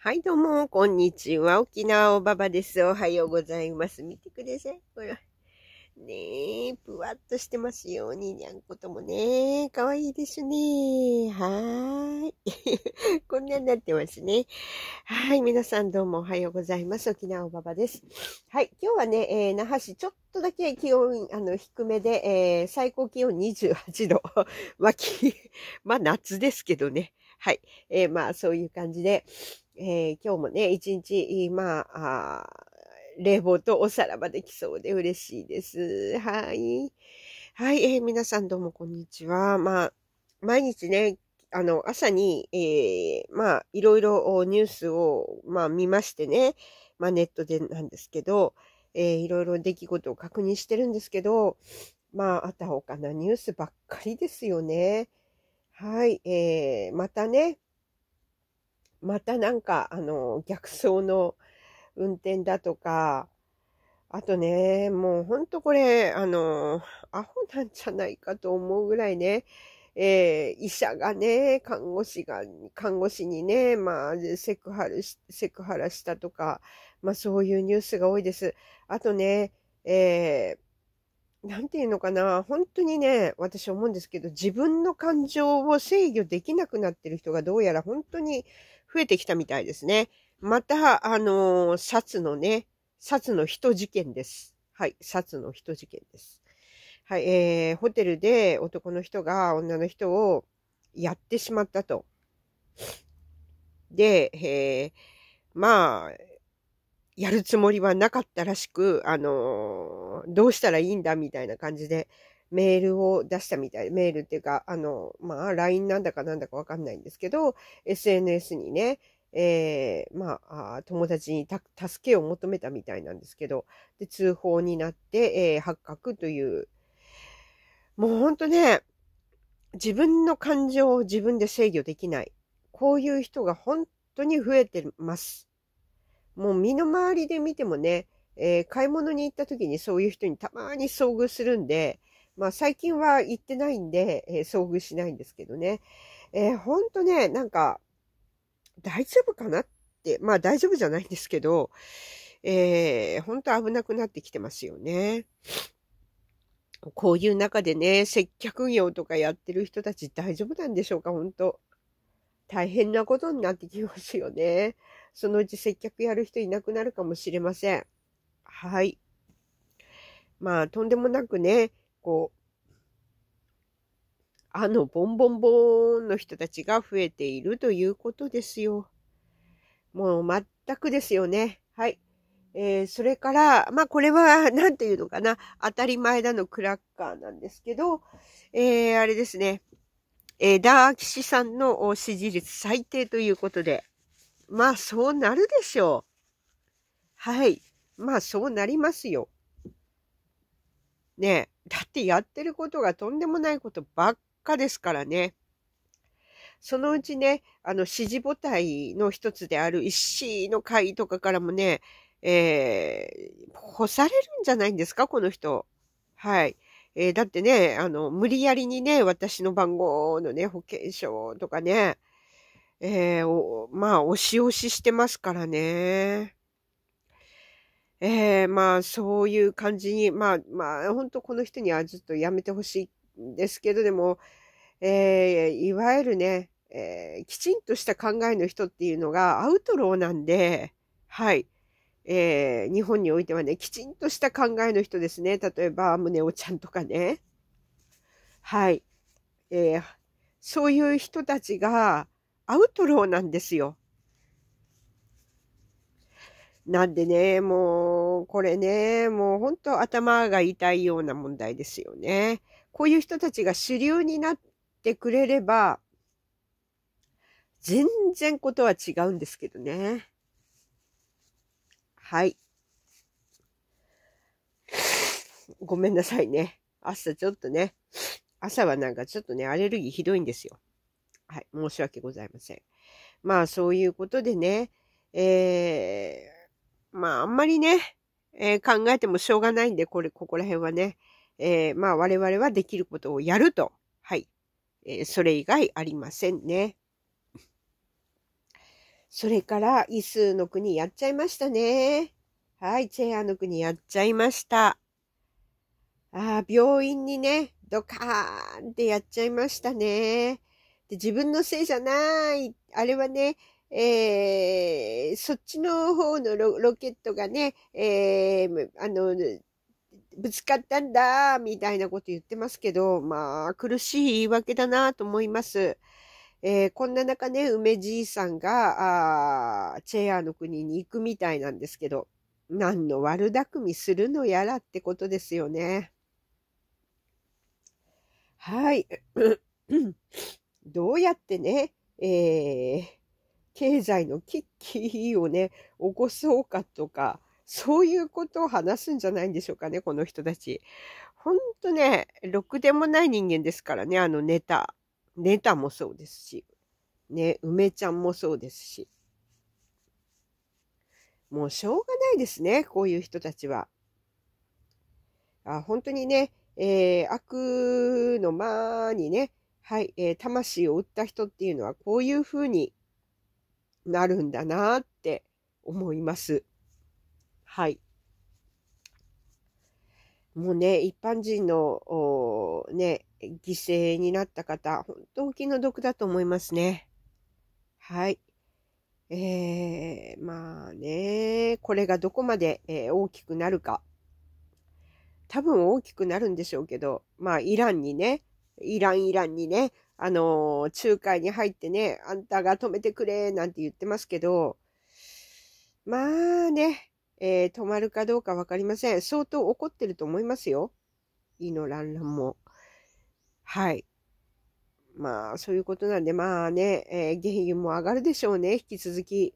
はい、どうも、こんにちは。沖縄おばばです。おはようございます。見てください。ほら。ねえ、ぷわっとしてますよ。ににゃんこともね、かわいいですね。はーい。こんなになってますね。はい、皆さんどうもおはようございます。沖縄おばばです。はい、今日はね、えー、那覇市、ちょっとだけ気温、あの、低めで、えー、最高気温28度。脇まあ夏ですけどね。はい。えー、まあそういう感じで、えー、今日もね、一日、まあ、あ冷房とお皿ばできそうで嬉しいです。はい。はい、えー、皆さんどうもこんにちは。まあ、毎日ね、あの、朝に、えー、まあ、いろいろニュースを、まあ、見ましてね、まあ、ネットでなんですけど、えー、いろいろ出来事を確認してるんですけど、まあ、あたほかなニュースばっかりですよね。はい、えー、またね、またなんか、あの、逆走の運転だとか、あとね、もうほんとこれ、あの、アホなんじゃないかと思うぐらいね、えー、医者がね、看護師が、看護師にね、まあ、セクハラし、セクハラしたとか、まあそういうニュースが多いです。あとね、えー、なんていうのかな、本当にね、私思うんですけど、自分の感情を制御できなくなってる人がどうやら本当に増えてきたみたいですね。また、あのー、札のね、札の人事件です。はい、札の人事件です。はい、えー、ホテルで男の人が女の人をやってしまったと。で、えー、まあ、やるつもりはなかったらしく、あのー、どうしたらいいんだみたいな感じで、メールを出したみたい、メールっていうか、あの、まあ、LINE なんだかなんだかわかんないんですけど、SNS にね、えー、まあ、友達に助けを求めたみたいなんですけど、で、通報になって、えー、発覚という、もうほんとね、自分の感情を自分で制御できない。こういう人が本当に増えてます。もう身の回りで見てもね、えー、買い物に行った時にそういう人にたまに遭遇するんで、まあ最近は行ってないんで、えー、遭遇しないんですけどね。えー、ほんとね、なんか、大丈夫かなって、まあ大丈夫じゃないんですけど、えー、ほんと危なくなってきてますよね。こういう中でね、接客業とかやってる人たち大丈夫なんでしょうか、本当大変なことになってきますよね。そのうち接客やる人いなくなるかもしれません。はい。まあ、とんでもなくね、こう、あの、ボンボンボーンの人たちが増えているということですよ。もう全くですよね。はい。えー、それから、まあこれは、なんていうのかな、当たり前だのクラッカーなんですけど、えー、あれですね、えー、ダーキシさんの支持率最低ということで、まあそうなるでしょう。はい。まあそうなりますよ。ねだってやってることがとんでもないことばっかですからね。そのうちね、あの、支持母体の一つである石井の会とかからもね、えー、干されるんじゃないんですかこの人。はい。えー、だってね、あの、無理やりにね、私の番号のね、保険証とかね、えー、まあ、押し押ししてますからね。えー、まあそういう感じに、まあまあ本当この人にはずっとやめてほしいんですけど、でも、えー、いわゆるね、えー、きちんとした考えの人っていうのがアウトローなんで、はい。えー、日本においてはね、きちんとした考えの人ですね。例えば、宗男ちゃんとかね。はい。えー、そういう人たちがアウトローなんですよ。なんでね、もう、これね、もう本当頭が痛いような問題ですよね。こういう人たちが主流になってくれれば、全然ことは違うんですけどね。はい。ごめんなさいね。朝ちょっとね、朝はなんかちょっとね、アレルギーひどいんですよ。はい、申し訳ございません。まあそういうことでね、えー、まあ、あんまりね、えー、考えてもしょうがないんで、これ、ここら辺はね、えー、まあ、我々はできることをやると。はい。えー、それ以外ありませんね。それから、イスの国やっちゃいましたね。はい、チェアの国やっちゃいました。ああ、病院にね、ドカーンってやっちゃいましたね。で自分のせいじゃない。あれはね、えー、そっちの方のロケットがね、えー、あの、ぶつかったんだ、みたいなこと言ってますけど、まあ、苦しい言い訳だなと思います。えー、こんな中ね、梅じいさんが、あチェアの国に行くみたいなんですけど、何の悪巧みするのやらってことですよね。はい。どうやってね、えー、経済の危機をね、起こそうかとか、そういうことを話すんじゃないんでしょうかね、この人たち。ほんとね、ろくでもない人間ですからね、あのネタ。ネタもそうですし、ね、梅ちゃんもそうですし。もうしょうがないですね、こういう人たちは。あ本当にね、えー、悪の間にね、はい、えー、魂を売った人っていうのはこういうふうになるんだなって思います。はい。もうね、一般人の、ね、犠牲になった方、本当お気の毒だと思いますね。はい。えー、まあね、これがどこまで、えー、大きくなるか。多分大きくなるんでしょうけど、まあイランにね、イランイランにね、あの仲介に入ってね、あんたが止めてくれ、なんて言ってますけど、まあね、えー、止まるかどうかわかりません。相当怒ってると思いますよ。イのランランも。はい。まあ、そういうことなんで、まあね、えー、原油も上がるでしょうね、引き続き。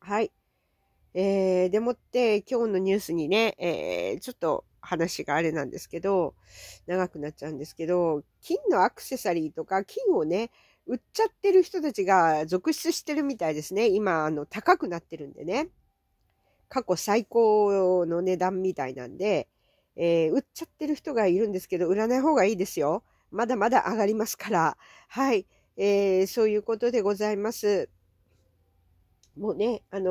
はい。えー、でもって、今日のニュースにね、えー、ちょっと、話があれなんですけど、長くなっちゃうんですけど、金のアクセサリーとか金をね、売っちゃってる人たちが続出してるみたいですね。今、あの、高くなってるんでね。過去最高の値段みたいなんで、えー、売っちゃってる人がいるんですけど、売らない方がいいですよ。まだまだ上がりますから。はい。えー、そういうことでございます。もうね、あのー、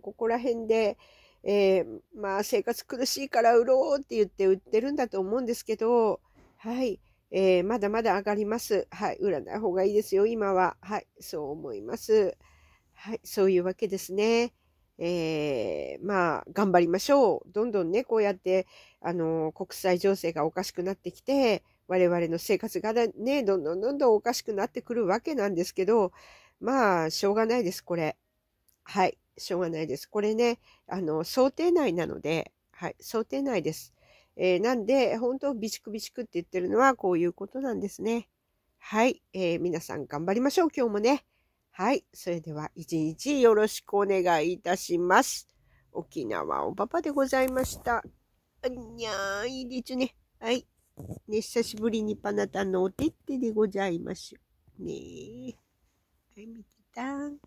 ここら辺で、えー、まあ生活苦しいから売ろうって言って売ってるんだと思うんですけど、はい。えー、まだまだ上がります。はい。売らない方がいいですよ、今は。はい。そう思います。はい。そういうわけですね。えー、まあ、頑張りましょう。どんどんね、こうやって、あの国際情勢がおかしくなってきて、我々の生活がね、どんどんどんどんおかしくなってくるわけなんですけど、まあ、しょうがないです、これ。はい。しょうがないです。これね、あの、想定内なので、はい、想定内です。えー、なんで、本当、備蓄備蓄って言ってるのは、こういうことなんですね。はい、えー、皆さん頑張りましょう、今日もね。はい、それでは、一日よろしくお願いいたします。沖縄おばばでございました。あにゃー、いいですね。はい。ね、久しぶりにパナタンのおてってでございましょう。ねえ。はい、みてたん。